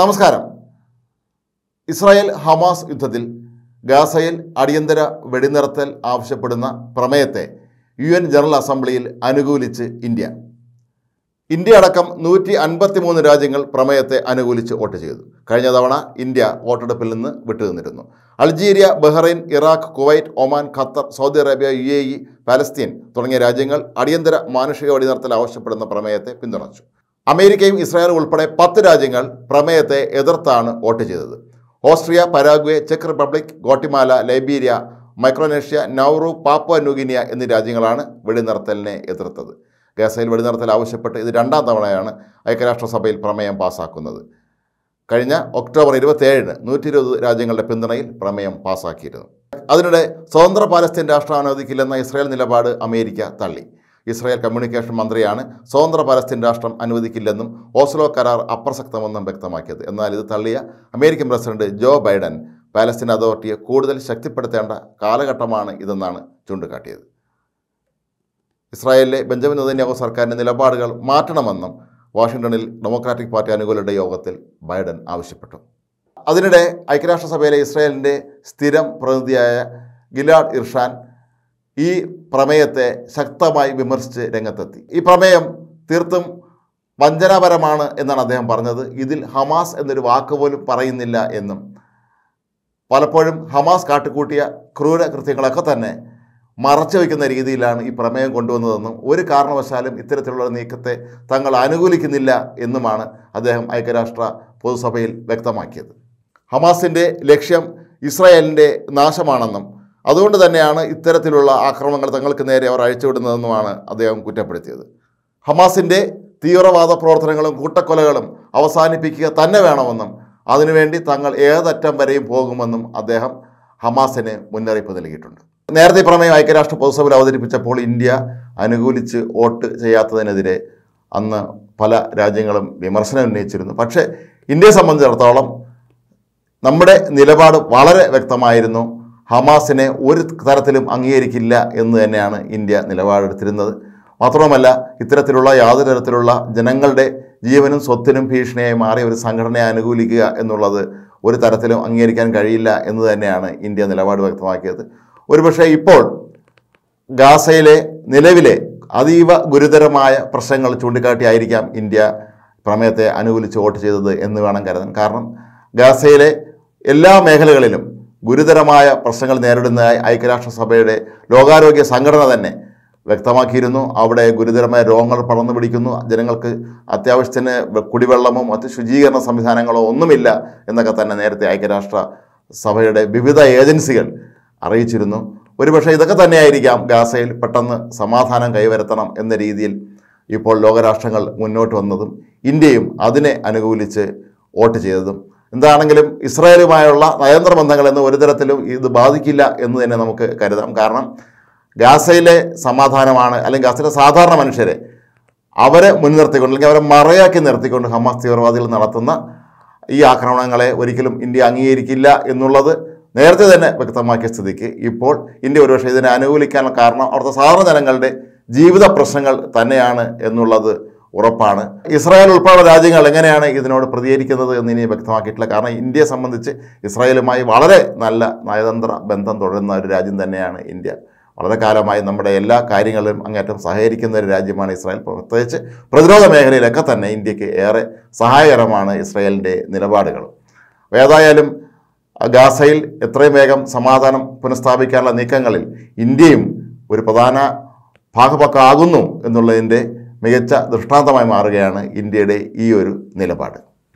നമസ്കാരം Israel Hamas യുദ്ധത്തിൽ ഗാസയിൽ അടിയന്തര വെടിനിർത്തൽ ആവശ്യപ്പെടുന്ന പ്രമേയത്തെ യു എൻ ജനറൽ അസംബ്ലിയിൽ അനുകൂലിച്ച് ഇന്ത്യ ഇന്ത്യ അടക്കം നൂറ്റി അൻപത്തി മൂന്ന് രാജ്യങ്ങൾ പ്രമേയത്തെ അനുകൂലിച്ച് വോട്ട് ചെയ്തു കഴിഞ്ഞ തവണ ഇന്ത്യ വോട്ടെടുപ്പിൽ നിന്ന് വിട്ടുനിന്നിരുന്നു Algeria Bahrain Iraq Kuwait Oman Qatar Saudi Arabia U A E Palestine തുടങ്ങിയ രാജ്യങ്ങൾ അടിയന്തര മാനുഷിക വെടിനിർത്തൽ ആവശ്യപ്പെടുന്ന പ്രമേയത്തെ പിന്തുണച്ചു അമേരിക്കയും ഇസ്രായേലും ഉൾപ്പെടെ പത്ത് രാജ്യങ്ങൾ പ്രമേയത്തെ എതിർത്താണ് വോട്ട് ചെയ്തത് ഓസ്ട്രിയ പരാഗ്വെ ചെക്ക് Republic Guatemala Liberia Micronesia Nauru Papua New Guinea എന്നീ രാജ്യങ്ങളാണ് വെടിനിർത്തലിനെ എതിർത്തത് ഗസയിൽ വെടിനിർത്തൽ ആവശ്യപ്പെട്ട് ഇത് രണ്ടാം തവണയാണ് ഐക്യരാഷ്ട്രസഭയിൽ പ്രമേയം പാസാക്കുന്നത് കഴിഞ്ഞ ഒക്ടോബർ ഇരുപത്തിയേഴിന് നൂറ്റി ഇരുപത് രാജ്യങ്ങളുടെ പിന്തുണയിൽ പ്രമേയം പാസാക്കിയിരുന്നു അതിനിടെ സ്വതന്ത്ര പാലസ്തീൻ രാഷ്ട്രം അനുവദിക്കില്ലെന്ന ഇസ്രായേൽ നിലപാട് അമേരിക്ക തള്ളി ഇസ്രായേൽ കമ്മ്യൂണിക്കേഷൻ മന്ത്രിയാണ് സ്വതന്ത്ര പലസ്തീൻ രാഷ്ട്രം അനുവദിക്കില്ലെന്നും ഓസ്ലോ കരാർ അപ്രസക്തമെന്നും വ്യക്തമാക്കിയത് എന്നാൽ ഇത് തള്ളിയ American president Joe Biden Palestine അതോറിറ്റിയെ കൂടുതൽ ശക്തിപ്പെടുത്തേണ്ട കാലഘട്ടമാണ് ഇതെന്നാണ് ചൂണ്ടിക്കാട്ടിയത് ഇസ്രായേലിലെ ബെഞ്ചമിൻ നെതന്യാഹു സർക്കാരിൻ്റെ നിലപാടുകൾ മാറ്റണമെന്നും വാഷിംഗ്ടണിൽ ഡെമോക്രാറ്റിക് പാർട്ടി അനുകൂലരുടെ യോഗത്തിൽ ബൈഡൻ ആവശ്യപ്പെട്ടു അതിനിടെ ഐക്യരാഷ്ട്രസഭയിലെ ഇസ്രായേലിൻ്റെ സ്ഥിരം പ്രതിനിധിയായ ഗിലാഡ് ഇർഷാൻ ഈ പ്രമേയത്തെ ശക്തമായി വിമർശിച്ച് രംഗത്തെത്തി ഈ പ്രമേയം തീർത്തും വഞ്ചനാപരമാണ് എന്നാണ് അദ്ദേഹം പറഞ്ഞത് ഇതിൽ ഹമാസ് എന്നൊരു വാക്ക് പോലും പറയുന്നില്ല എന്നും പലപ്പോഴും ഹമാസ് കാട്ടുകൂട്ടിയ ക്രൂര കൃത്യങ്ങളൊക്കെ തന്നെ മറച്ചു വയ്ക്കുന്ന രീതിയിലാണ് ഈ പ്രമേയം കൊണ്ടുവന്നതെന്നും ഒരു കാരണവശാലും ഇത്തരത്തിലുള്ള നീക്കത്തെ തങ്ങൾ അനുകൂലിക്കുന്നില്ല എന്നുമാണ് അദ്ദേഹം ഐക്യരാഷ്ട്ര പൊതുസഭയിൽ വ്യക്തമാക്കിയത് ഹമാസിൻ്റെ ലക്ഷ്യം ഇസ്രായേലിൻ്റെ നാശമാണെന്നും അതുകൊണ്ട് തന്നെയാണ് ഇത്തരത്തിലുള്ള ആക്രമണങ്ങൾ തങ്ങൾക്ക് നേരെ അവർ അഴിച്ചുവിടുന്നതെന്നുമാണ് അദ്ദേഹം കുറ്റപ്പെടുത്തിയത് ഹമാസിൻ്റെ തീവ്രവാദ പ്രവർത്തനങ്ങളും കൂട്ടക്കൊലകളും അവസാനിപ്പിക്കുക തന്നെ വേണമെന്നും അതിനുവേണ്ടി തങ്ങൾ ഏതറ്റം വരെയും പോകുമെന്നും അദ്ദേഹം ഹമാസിന് മുന്നറിയിപ്പ് നൽകിയിട്ടുണ്ട് നേരത്തെ പ്രമേയം ഐക്യരാഷ്ട്ര പൊതുസഭയിൽ അവതരിപ്പിച്ചപ്പോൾ ഇന്ത്യ അനുകൂലിച്ച് വോട്ട് ചെയ്യാത്തതിനെതിരെ അന്ന് പല രാജ്യങ്ങളും വിമർശനം ഉന്നയിച്ചിരുന്നു പക്ഷേ ഇന്ത്യയെ സംബന്ധിച്ചിടത്തോളം നമ്മുടെ നിലപാട് വളരെ വ്യക്തമായിരുന്നു ഹമാസിനെ ഒരു തരത്തിലും അംഗീകരിക്കില്ല എന്ന് തന്നെയാണ് ഇന്ത്യ നിലപാടെടുത്തിരുന്നത് മാത്രമല്ല ഇത്തരത്തിലുള്ള യാതൊരു തരത്തിലുള്ള ജനങ്ങളുടെ ജീവനും സ്വത്തിനും ഭീഷണിയായി മാറിയ ഒരു സംഘടനയെ അനുകൂലിക്കുക എന്നുള്ളത് ഒരു തരത്തിലും അംഗീകരിക്കാൻ കഴിയില്ല എന്ന് തന്നെയാണ് ഇന്ത്യ നിലപാട് വ്യക്തമാക്കിയത് ഒരുപക്ഷെ ഇപ്പോൾ ഗാസയിലെ നിലവിലെ അതീവ ഗുരുതരമായ പ്രശ്നങ്ങൾ ചൂണ്ടിക്കാട്ടിയായിരിക്കാം ഇന്ത്യ പ്രമേയത്തെ അനുകൂലിച്ച് വോട്ട് ചെയ്തത് എന്ന് വേണം കരുതാൻ കാരണം ഗാസയിലെ എല്ലാ മേഖലകളിലും ഗുരുതരമായ പ്രശ്നങ്ങൾ നേരിടുന്നതായി ഐക്യരാഷ്ട്രസഭയുടെ ലോകാരോഗ്യ സംഘടന തന്നെ വ്യക്തമാക്കിയിരുന്നു അവിടെ ഗുരുതരമായ രോഗങ്ങൾ പടർന്നു പിടിക്കുന്നു ജനങ്ങൾക്ക് അത്യാവശ്യത്തിന് കുടിവെള്ളമോ മറ്റ് ശുചീകരണ സംവിധാനങ്ങളോ ഒന്നുമില്ല എന്നൊക്കെ തന്നെ നേരത്തെ ഐക്യരാഷ്ട്ര സഭയുടെ വിവിധ ഏജൻസികൾ അറിയിച്ചിരുന്നു ഒരുപക്ഷെ ഇതൊക്കെ തന്നെയായിരിക്കാം ഗാസയിൽ പെട്ടെന്ന് സമാധാനം കൈവരുത്തണം എന്ന രീതിയിൽ ഇപ്പോൾ ലോകരാഷ്ട്രങ്ങൾ മുന്നോട്ട് വന്നതും ഇന്ത്യയും അതിനെ അനുകൂലിച്ച് വോട്ട് ചെയ്തതും എന്താണെങ്കിലും ഇസ്രായേലുമായുള്ള നയതന്ത്ര ബന്ധങ്ങളെന്ന് ഒരു തരത്തിലും ഇത് ബാധിക്കില്ല എന്ന് തന്നെ നമുക്ക് കരുതാം കാരണം ഗാസയിലെ സമാധാനമാണ് അല്ലെങ്കിൽ ഗാസയിലെ സാധാരണ മനുഷ്യരെ അവരെ മുൻനിർത്തിക്കൊണ്ട് അല്ലെങ്കിൽ അവരെ മറയാക്കി നിർത്തിക്കൊണ്ട് ഹമാസ് തീവ്രവാദികൾ നടത്തുന്ന ഈ ആക്രമണങ്ങളെ ഒരിക്കലും ഇന്ത്യ അംഗീകരിക്കില്ല എന്നുള്ളത് നേരത്തെ തന്നെ വ്യക്തമാക്കിയ സ്ഥിതിക്ക് ഇപ്പോൾ ഇന്ത്യ ഒരുപക്ഷെ ഇതിനെ അനുകൂലിക്കാനുള്ള കാരണം അവിടുത്തെ സാധാരണ ജനങ്ങളുടെ ജീവിത പ്രശ്നങ്ങൾ തന്നെയാണ് എന്നുള്ളത് ഉറപ്പാണ് ഇസ്രായേൽ ഉൾപ്പെടെ രാജ്യങ്ങൾ എങ്ങനെയാണ് ഇതിനോട് പ്രതികരിക്കുന്നത് എന്ന് ഇനി വ്യക്തമാക്കിയിട്ടില്ല കാരണം ഇന്ത്യയെ സംബന്ധിച്ച് ഇസ്രായേലുമായി വളരെ നല്ല നയതന്ത്ര ബന്ധം തുടരുന്ന ഒരു രാജ്യം തന്നെയാണ് ഇന്ത്യ വളരെ കാലമായി നമ്മുടെ എല്ലാ കാര്യങ്ങളിലും അങ്ങേറ്റം സഹകരിക്കുന്ന ഒരു രാജ്യമാണ് ഇസ്രായേൽ പ്രത്യേകിച്ച് പ്രതിരോധ മേഖലയിലൊക്കെ തന്നെ ഇന്ത്യക്ക് ഏറെ സഹായകരമാണ് ഇസ്രായേലിൻ്റെ നിലപാടുകൾ ഏതായാലും ഗാസയിൽ എത്രയും വേഗം സമാധാനം പുനഃസ്ഥാപിക്കാനുള്ള നീക്കങ്ങളിൽ ഇന്ത്യയും ഒരു പ്രധാന ഭാഗപക്കാകുന്നു എന്നുള്ളതിൻ്റെ മികച്ച ദൃഷ്ടാന്തമായി മാറുകയാണ് ഇന്ത്യയുടെ ഈ ഒരു നിലപാട്